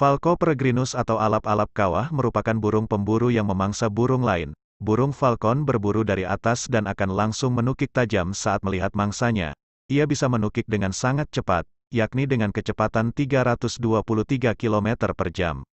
Falco peregrinus atau alap-alap kawah merupakan burung pemburu yang memangsa burung lain. Burung falcon berburu dari atas dan akan langsung menukik tajam saat melihat mangsanya. Ia bisa menukik dengan sangat cepat, yakni dengan kecepatan 323 km per jam.